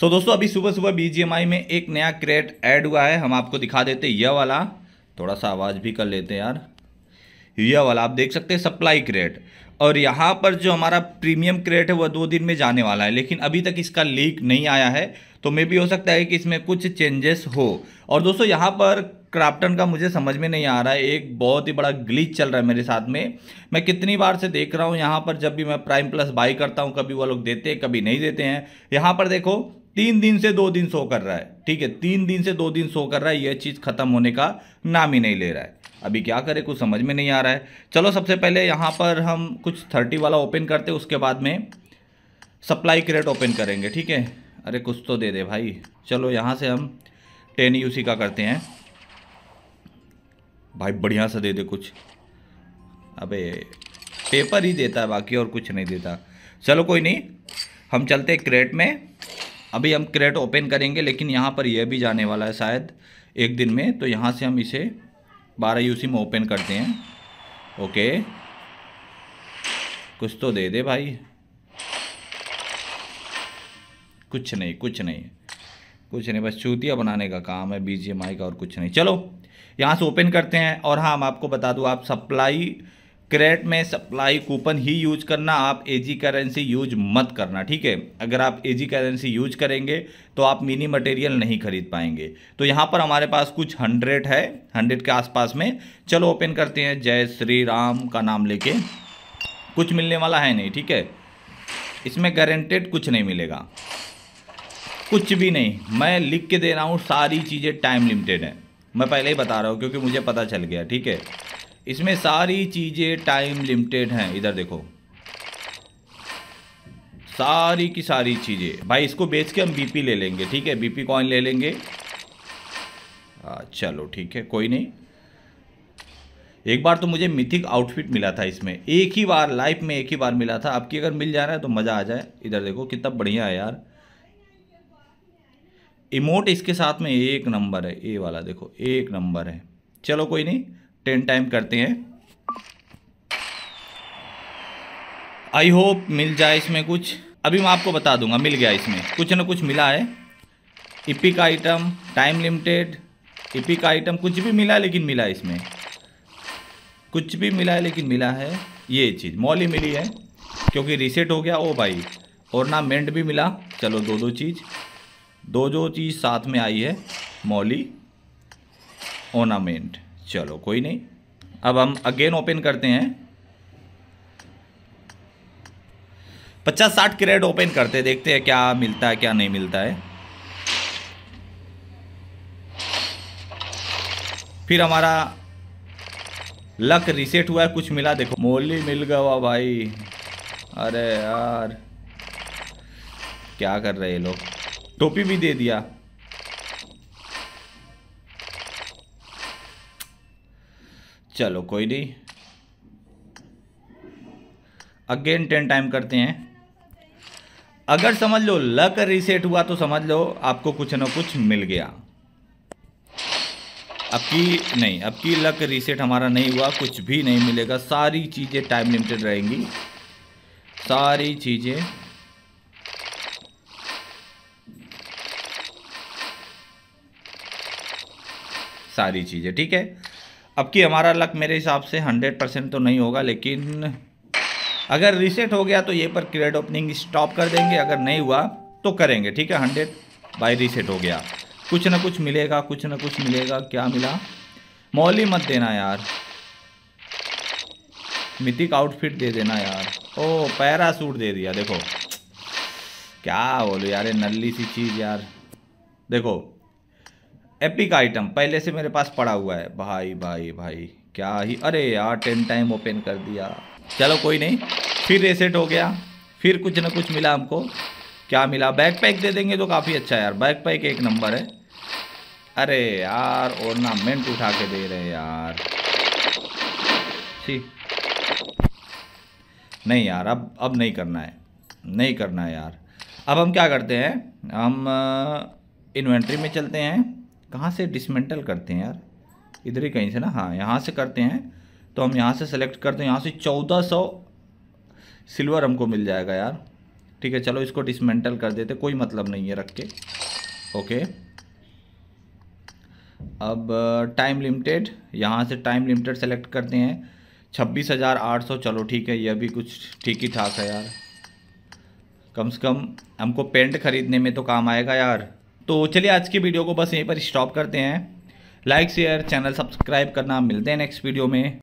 सो दोस्तों अभी सुबह सुबह बीजीएमआई में एक नया क्रेट ऐड हुआ है हम आपको दिखा देते यह वाला थोड़ा सा आवाज़ भी कर लेते हैं यार यह वाला आप देख सकते हैं सप्लाई क्रेट और यहाँ पर जो हमारा प्रीमियम क्रेट है वह दो दिन में जाने वाला है लेकिन अभी तक इसका लीक नहीं आया है तो मे भी हो सकता है कि इसमें कुछ चेंजेस हो और दोस्तों यहाँ पर क्राफ्टन का मुझे समझ में नहीं आ रहा है एक बहुत ही बड़ा ग्लीच चल रहा है मेरे साथ में मैं कितनी बार से देख रहा हूँ यहाँ पर जब भी मैं प्राइम प्लस बाई करता हूँ कभी वो लोग देते हैं कभी नहीं देते हैं यहाँ पर देखो तीन दिन से दो दिन शो कर रहा है ठीक है तीन दिन से दो दिन शो कर रहा है यह चीज़ खत्म होने का नाम ही नहीं ले रहा है अभी क्या करें कुछ समझ में नहीं आ रहा है चलो सबसे पहले यहाँ पर हम कुछ थर्टी वाला ओपन करते हैं उसके बाद में सप्लाई क्रेट ओपन करेंगे ठीक है अरे कुछ तो दे दे भाई चलो यहाँ से हम टेन यू का करते हैं भाई बढ़िया सा दे दे कुछ अबे पेपर ही देता है बाकी और कुछ नहीं देता चलो कोई नहीं हम चलते क्रेट में अभी हम क्रेट ओपन करेंगे लेकिन यहाँ पर यह भी जाने वाला है शायद एक दिन में तो यहाँ से हम इसे बारह यूसी में ओपन करते हैं ओके कुछ तो दे दे भाई कुछ नहीं कुछ नहीं कुछ नहीं बस चूतिया बनाने का काम है बी जी एम आई का और कुछ नहीं चलो यहाँ से ओपन करते हैं और हाँ हम आपको बता दूँ आप सप्लाई क्रेट में सप्लाई कूपन ही यूज करना आप एजी करेंसी यूज मत करना ठीक है अगर आप एजी करेंसी यूज करेंगे तो आप मिनी मटेरियल नहीं खरीद पाएंगे तो यहाँ पर हमारे पास कुछ हंड्रेड है हंड्रेड के आसपास में चलो ओपन करते हैं जय श्री राम का नाम लेके कुछ मिलने वाला है नहीं ठीक है इसमें गारंटेड कुछ नहीं मिलेगा कुछ भी नहीं मैं लिख के दे रहा हूँ सारी चीज़ें टाइम लिमिटेड हैं मैं पहले ही बता रहा हूँ क्योंकि मुझे पता चल गया ठीक है इसमें सारी चीज़ें टाइम लिमिटेड हैं इधर देखो सारी की सारी चीज़ें भाई इसको बेच के हम बीपी ले लेंगे ठीक है बीपी कॉइन ले लेंगे चलो ठीक है कोई नहीं एक बार तो मुझे मिथिक आउटफिट मिला था इसमें एक ही बार लाइफ में एक ही बार मिला था आपकी अगर मिल जा रहा है तो मज़ा आ जाए इधर देखो कितना बढ़िया है यार इमोट इसके साथ में एक नंबर है ए वाला देखो एक नंबर है चलो कोई नहीं टेन टाइम करते हैं आई होप मिल जाए इसमें कुछ अभी मैं आपको बता दूंगा मिल गया इसमें कुछ ना कुछ मिला है epic item time limited epic item कुछ भी मिला लेकिन मिला इसमें कुछ भी मिला है लेकिन मिला है ये चीज़ मॉल ही मिली है क्योंकि रीसेट हो गया ओ भाई ऑर्नामेंट भी मिला चलो दो दो चीज़ दो जो चीज़ साथ में आई है मॉली ऑर्नामेंट चलो कोई नहीं अब हम अगेन ओपन करते हैं पचास साठ क्रेड ओपन करते देखते हैं क्या मिलता है क्या नहीं मिलता है फिर हमारा लक रिसेट हुआ है कुछ मिला देखो मोली मिल गया भाई अरे यार क्या कर रहे ये लोग टोपी भी दे दिया चलो कोई नहीं अगेन टेन टाइम करते हैं अगर समझ लो लक रीसेट हुआ तो समझ लो आपको कुछ ना कुछ मिल गया अब की नहीं अब की लक रीसेट हमारा नहीं हुआ कुछ भी नहीं मिलेगा सारी चीज़ें टाइम लिमिटेड रहेंगी सारी चीज़ें सारी चीज़ें ठीक है अब कि हमारा लक मेरे हिसाब से हंड्रेड परसेंट तो नहीं होगा लेकिन अगर रीसेट हो गया तो ये पर क्रेड ओपनिंग स्टॉप कर देंगे अगर नहीं हुआ तो करेंगे ठीक है हंड्रेड बाई रीसेट हो गया कुछ ना कुछ मिलेगा कुछ ना कुछ मिलेगा क्या मिला मौली मत देना यार मितिक आउटफिट दे देना यार ओ पैरा सूट दे दिया देखो क्या बोलो यार नल्ली सी चीज़ यार देखो एपिक आइटम पहले से मेरे पास पड़ा हुआ है भाई भाई भाई क्या ही अरे यार टेन टाइम ओपन कर दिया चलो कोई नहीं फिर रेसेट हो गया फिर कुछ ना कुछ मिला हमको क्या मिला बैक पैक दे देंगे तो काफ़ी अच्छा है यार बैक पैक एक नंबर है अरे यार ओर्नामेंट उठा के दे रहे हैं यार ठीक नहीं यार अब अब नहीं करना है नहीं करना है यार अब हम क्या करते हैं हम इन्वेंट्री में चलते हैं कहाँ से डिसमेंटल करते हैं यार इधर ही कहीं से ना हाँ यहाँ से करते हैं तो हम यहाँ से सेलेक्ट करते हैं यहाँ से चौदह सौ सिल्वर हमको मिल जाएगा यार ठीक है चलो इसको डिसमेंटल कर देते कोई मतलब नहीं है रख के ओके अब टाइम लिमिटेड यहाँ से टाइम लिमिटेड सेलेक्ट करते हैं छब्बीस हज़ार आठ सौ चलो ठीक है यह भी कुछ ठीक ही ठाक है यार कम से कम हमको पेंट ख़रीदने में तो काम आएगा यार तो चलिए आज की वीडियो को बस यहीं पर स्टॉप करते हैं लाइक शेयर चैनल सब्सक्राइब करना मिलते हैं नेक्स्ट वीडियो में